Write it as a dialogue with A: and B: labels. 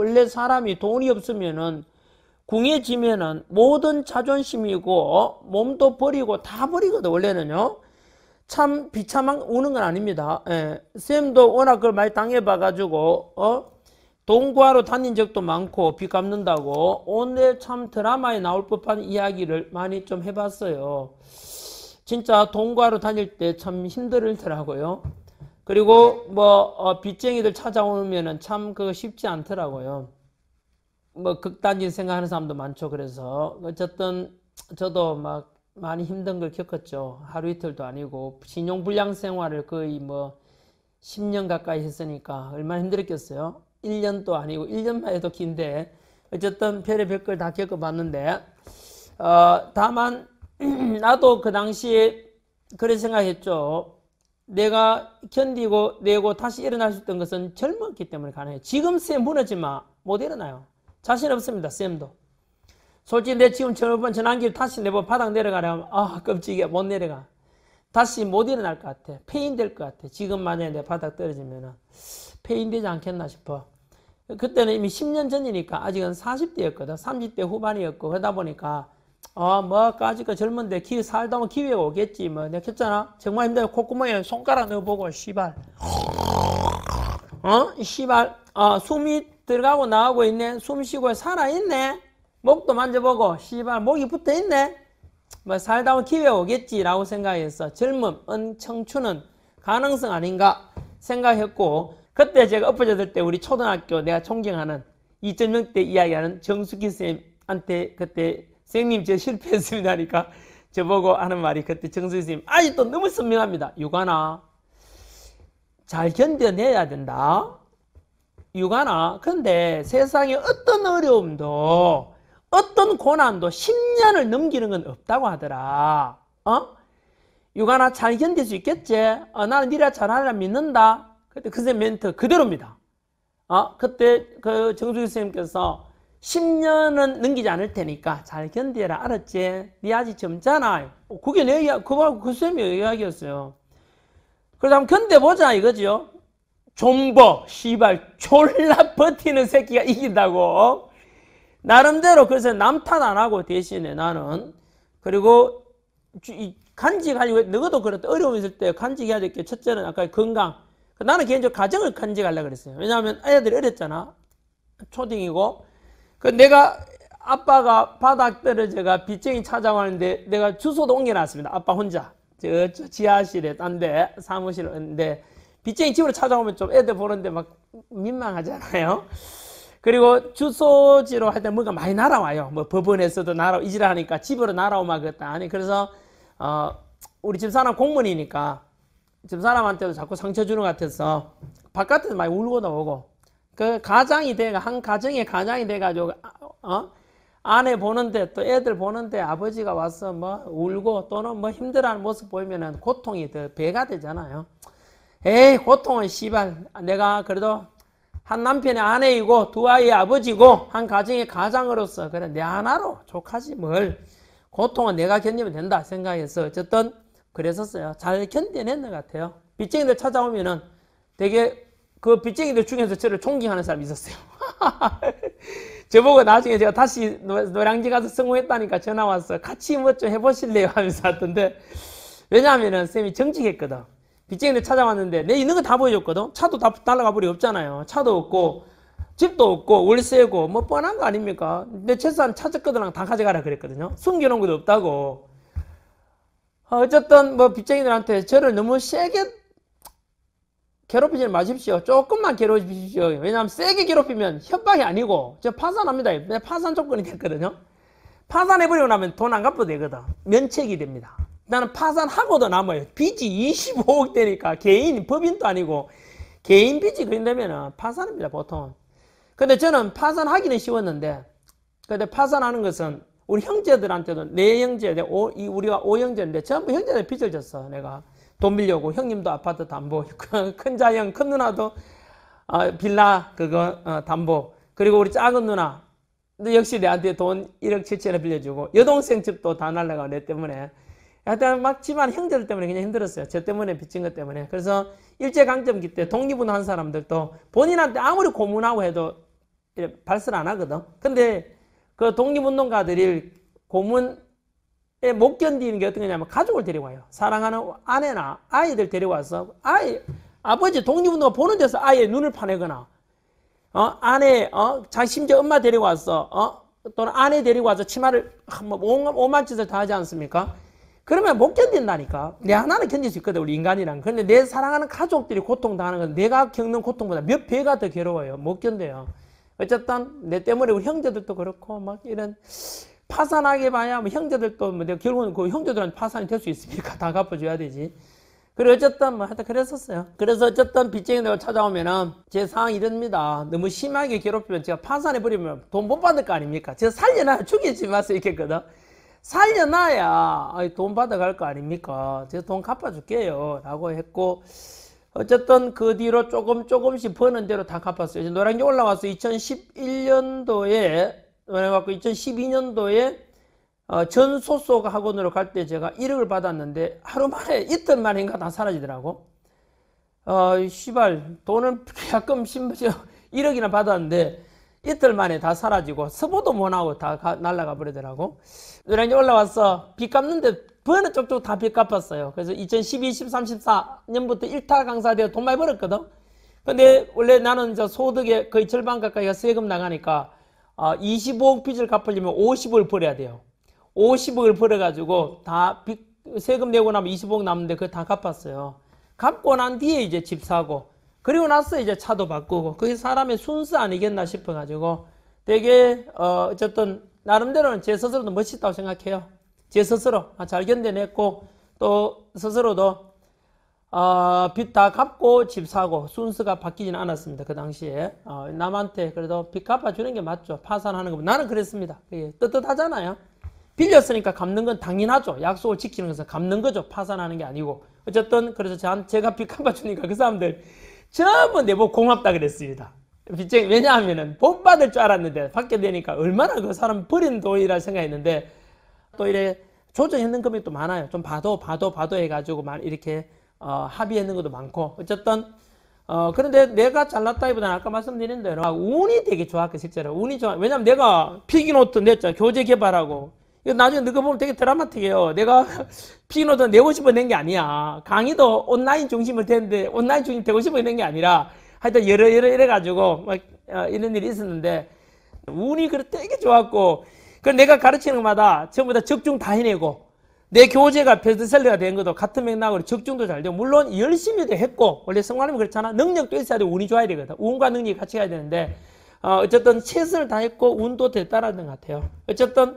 A: 원래 사람이 돈이 없으면은 궁해지면은 모든 자존심이고 몸도 버리고 다 버리거든 원래는요. 참 비참한 우는 건 아닙니다. 예. 쌤도 워낙 그걸 많이 당해봐가지고 어? 돈 구하러 다닌 적도 많고 빚 갚는다고 오늘 참 드라마에 나올 법한 이야기를 많이 좀 해봤어요. 진짜 돈 구하러 다닐 때 참 힘들더라고요. 그리고 뭐 어, 빚쟁이들 찾아오면은 참 그거 쉽지 않더라고요. 뭐 극단적인 생각하는 사람도 많죠. 그래서 어쨌든 저도 막 많이 힘든 걸 겪었죠. 하루 이틀도 아니고 신용불량 생활을 거의 뭐 10년 가까이 했으니까 얼마나 힘들었겠어요. 1년도 아니고 1년만 해도 긴데 어쨌든 별의별 걸 다 겪어봤는데 어, 다만 나도 그 당시에 그런 생각했죠. 내가 견디고 내고 다시 일어날 수 있던 것은 젊었기 때문에 가능해요. 지금 쌤 무너지마 못 일어나요. 자신 없습니다. 쌤도. 솔직히 내 지금 저번 전환기를 다시 내버 바닥 내려가려면 아 끔찍해 못 내려가. 다시 못 일어날 것 같아. 폐인될 것 같아. 지금 만약에 내 바닥 떨어지면 폐인되지 않겠나 싶어. 그때는 이미 10년 전이니까 아직은 40대였거든. 30대 후반이었고 그러다 보니까 어, 뭐, 까지거 젊은데, 기, 살다 보면 기회가 오겠지. 뭐, 내가 했잖아. 정말 힘들어. 콧구멍에 손가락 넣어보고, 씨발. 어? 씨발. 어, 숨이 들어가고 나오고 있네. 숨 쉬고 살아있네. 목도 만져보고, 씨발, 목이 붙어있네. 뭐, 살다 보면 기회가 오겠지라고 생각해서 젊음은 청춘은 가능성 아닌가 생각했고, 그때 제가 엎어졌을 때 우리 초등학교 내가 존경하는 2 0 0 0대 이야기하는 정수기 선생님한테 그때 선생님 제 실패했습니다니까 하 저보고 하는 말이 그때 정수 선생님 아직도 너무 선명합니다. 육아나 잘 견뎌내야 된다. 육아나 근데 세상에 어떤 어려움도 어떤 고난도 10년을 넘기는 건 없다고 하더라. 어? 육아나 잘 견딜 수 있겠지? 어, 나는 니라 잘하라 믿는다. 그때 그선 멘트 그대로입니다. 어? 그때 그 정수 선생님께서 10년은 넘기지 않을 테니까 잘 견뎌라 알았지? 네 아직 젊잖아 그게 내 이야 기 그거하고 그 쌤의 이야기였어요 그래서 한번 견뎌보자 이거지요 좀버 씨발 졸라 버티는 새끼가 이긴다고 나름대로 그래서 남탓 안하고 대신에 나는 그리고 간직하려고 너도 그렇다 어려움 있을 때 간직해야 될 게 첫째는 아까 건강 나는 개인적으로 가정을 간직하려고 그랬어요 왜냐하면 애들이 어렸잖아 초딩이고 그 내가 아빠가 바닥 떨어져가 빚쟁이 찾아왔는데 내가 주소도 옮겨놨습니다. 아빠 혼자. 저, 저 지하실에 딴 데 사무실인데 빚쟁이 집으로 찾아오면 좀 애들 보는데 막 민망하잖아요. 그리고 주소지로 할 때 뭔가 많이 날아와요. 뭐 법원에서도 날아오 이지라하니까 집으로 날아오그겠다 아니 그래서 어 우리 집사람 공무원이니까 집사람한테도 자꾸 상처 주는 것 같아서 바깥에서 많이 울고 나오고 그 가장이 돼가 한 가정의 가장이 돼가지고 어? 아내 보는데 또 애들 보는데 아버지가 와서 뭐 울고 또는 뭐 힘들어하는 모습 보이면은 고통이 더 배가 되잖아요. 에이 고통은 씨발 내가 그래도 한 남편의 아내이고 두 아이의 아버지고 한 가정의 가장으로서 그래 내 하나로 족하지 뭘 고통은 내가 견디면 된다 생각해서 어쨌든 그랬었어요. 잘 견뎌낸 것 같아요. 빚쟁이들 찾아오면은 되게 그 빚쟁이들 중에서 저를 존경하는 사람이 있었어요. 저보고 나중에 제가 다시 노량지 가서 성공했다니까 전화 왔어. 같이 뭐 좀 해보실래요? 하면서 왔던데. 왜냐하면 쌤이 정직했거든. 빚쟁이들 찾아왔는데 내 있는 거 다 보여줬거든. 차도 다 달라가 버리 없잖아요. 차도 없고 집도 없고 월세고 뭐 뻔한 거 아닙니까? 내 최소한 찾았거든. 다 가져가라 그랬거든요. 숨겨놓은 것도 없다고. 어, 어쨌든 뭐 빚쟁이들한테 저를 너무 세게 괴롭히지 마십시오. 조금만 괴롭히십시오. 왜냐하면 세게 괴롭히면 협박이 아니고 저 파산합니다. 파산 조건이 됐거든요. 파산해버리고 나면 돈 안 갚아도 되거든. 면책이 됩니다. 나는 파산하고도 남아요. 빚이 25억 되니까 개인 법인도 아니고 개인 빚이 그린다면 파산입니다 보통. 근데 저는 파산하기는 쉬웠는데 근데 파산하는 것은 우리 형제들한테도 내 형제, 내 오, 우리가 오형제인데 전부 형제들 빚을 졌어 내가. 돈 빌려고 형님도 아파트 담보, 큰 자형, 큰 누나도 아, 빌라 그거 어, 담보. 그리고 우리 작은 누나 역시 내한테 돈 1억 7천을 빌려주고 여동생 집도 다 날라가 내 때문에 하여튼 막 집안 형제들 때문에 그냥 힘들었어요. 저 때문에 빚진 것 때문에. 그래서 일제강점기 때 독립운동한 사람들도 본인한테 아무리 고문하고 해도 발설 안 하거든. 근데 그 독립운동가들이 고문 예, 못 견디는 게 어떤 거냐면 가족을 데려와요. 사랑하는 아내나 아이들 데려와서 아이 아버지 독립운동 보는 데서 아예 눈을 파내거나 어, 아내 어, 자 심지어 엄마 데려와서 어, 또는 아내 데려와서 치마를 오만 뭐, 짓을 다 하지 않습니까? 그러면 못 견딘다니까. 내 하나는 견딜 수 있거든 우리 인간이란. 그런데 내 사랑하는 가족들이 고통 당하는 건 내가 겪는 고통보다 몇 배가 더 괴로워요. 못 견뎌요. 어쨌든 내 때문에 우리 형제들도 그렇고 막 이런 파산하게 봐야 뭐 형제들도 뭐 결국은 그 형제들한테 파산이 될 수 있으니까 다 갚아줘야 되지. 그래 어쨌든 뭐 하여튼 그랬었어요. 그래서 어쨌든 빚쟁이 내가 찾아오면은 제 상황이 이릅니다 너무 심하게 괴롭히면 제가 파산해 버리면 돈 못 받을 거 아닙니까? 제가 살려놔야 죽이지 마세요 이렇게거든. 살려놔야 돈 받아갈 거 아닙니까? 제가 돈 갚아줄게요. 라고 했고, 어쨌든 그 뒤로 조금 조금씩 버는 대로 다 갚았어요. 노랑이 올라와서 2011년도에 그래갖고 2012년도에 어, 전 소속 학원으로 갈 때 제가 1억을 받았는데 하루 만에 이틀 만인가 다 사라지더라고. 어, 시발 돈은 가끔 1억이나 받았는데 이틀 만에 다 사라지고 서보도 못 하고 다 가, 날라가 버리더라고. 노량진 올라와서 빚 갚는데 버는 쪽쪽 다 빚 갚았어요. 그래서 2012, 13, 14년부터 일타 강사되어 돈 많이 벌었거든. 근데 원래 나는 저 소득의 거의 절반 가까이가 세금 나가니까 25억 어, 빚을 갚으려면 50억을 벌어야 돼요. 50억을 벌어가지고 다 빚, 세금 내고 나면 20억 남는데 그거 다 갚았어요. 갚고 난 뒤에 이제 집 사고 그리고 나서 이제 차도 바꾸고 그게 사람의 순수 아니겠나 싶어가지고 되게 어, 어쨌든 나름대로는 제 스스로도 멋있다고 생각해요. 제 스스로 아, 잘 견뎌냈고 또 스스로도 어, 빚 다 갚고 집 사고 순서가 바뀌진 않았습니다. 그 당시에 어, 남한테 그래도 빚 갚아주는 게 맞죠. 파산하는 거 나는 그랬습니다. 그게 떳떳하잖아요. 빌렸으니까 갚는 건 당연하죠. 약속을 지키는 것은 갚는 거죠. 파산하는 게 아니고 어쨌든 그래서 전, 제가 빚 갚아주니까 그 사람들 전부 내보고 고맙다 그랬습니다. 빚쟁이 왜냐하면은 돈 받을 줄 알았는데 받게 되니까 얼마나 그 사람 버린 돈이라 생각했는데 또 이래 조정했는 금액도 많아요. 좀 봐도 봐도 봐도 해가지고 막 이렇게 어, 합의했는 것도 많고 어쨌든 어, 그런데 내가 잘났다기보다는 아까 말씀드린 대로 아, 운이 되게 좋았고 실제로 운이 좋아 왜냐면 내가 피기노트 냈죠 교재 개발하고 이거 나중에 늙어 보면 되게 드라마틱해요 내가 피기노트 내고 싶어 낸 게 아니야 강의도 온라인 중심을 되는데 온라인 중심 되고 싶어 낸 게 아니라 하여튼 여러 여러 이래 가지고 막 어, 이런 일이 있었는데 운이 그렇게 되게 좋았고 그 내가 가르치는 것마다 전부 다 적중 다 해내고 내 교재가 베스트셀러가 된 것도 같은 맥락으로 적중도 잘 되고 물론 열심히도 했고 원래 성과는 그렇잖아 능력도 있어야 되고 운이 좋아야 되거든 운과 능력이 같이 가야 되는데 어, 어쨌든 최선을 다했고 운도 됐다라는 것 같아요 어쨌든